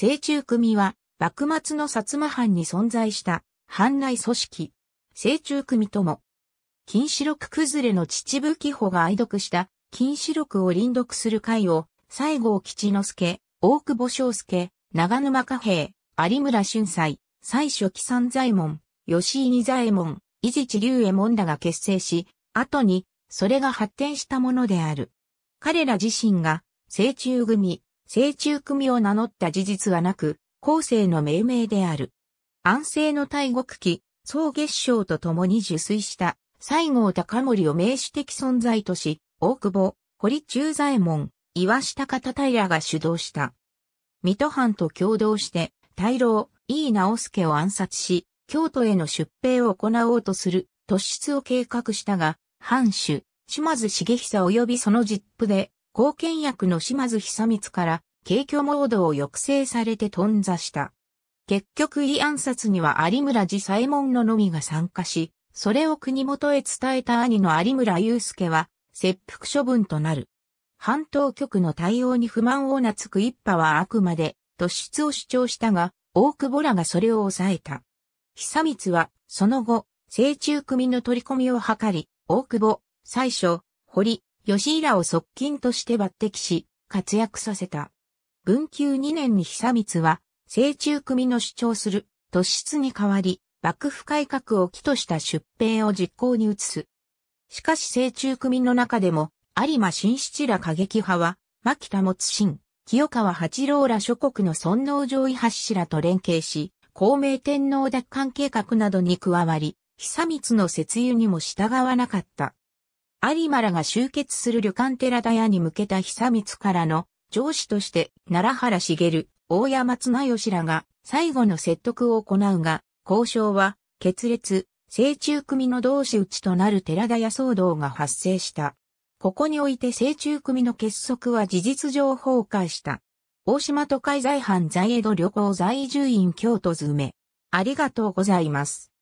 正中組は、幕末の薩摩藩に存在した、藩内組織。正中組とも、金四六崩れの秩父紀保が愛読した、金四六を臨読する会を、西郷吉之助、大久保昌介、長沼家平、有村俊斎、最初紀三左衛門、吉井二左衛門、伊地地龍右衛門らが結成し、後に、それが発展したものである。彼ら自身が、正中組、成中組を名乗った事実はなく、後世の命名である。安政の大国期、宋月章と共に受水した西郷隆盛を名詞的存在とし、大久保、堀中左衛門、岩下方平が主導した。水戸藩と共同して、大老、井伊直助を暗殺し、京都への出兵を行おうとする突出を計画したが、藩主、島津重久及びその実父で、貢献役の島津久光から、景挙モードを抑制されて頓挫した。結局異暗殺には有村寺左衛門ののみが参加し、それを国元へ伝えた兄の有村祐介は、切腹処分となる。半島局の対応に不満を懐く一派はあくまで突出を主張したが、大久保らがそれを抑えた。久光は、その後、成中組の取り込みを図り、大久保、最初、堀、吉井らを側近として抜擢し、活躍させた。文久2年に久光は、清中組の主張する、突出に代わり、幕府改革を起とした出兵を実行に移す。しかし清中組の中でも、有馬新七ら過激派は、牧田持新、清川八郎ら諸国の尊皇上位発氏らと連携し、孔明天皇奪還計画などに加わり、久光の節油にも従わなかった。有馬らが集結する旅館寺田屋に向けた久光からの上司として奈良原茂、大山綱吉らが最後の説得を行うが、交渉は決裂、正中組の同士打ちとなる寺田屋騒動が発生した。ここにおいて正中組の結束は事実上崩壊した。大島都会在藩在江戸旅行在住院京都詰め。ありがとうございます。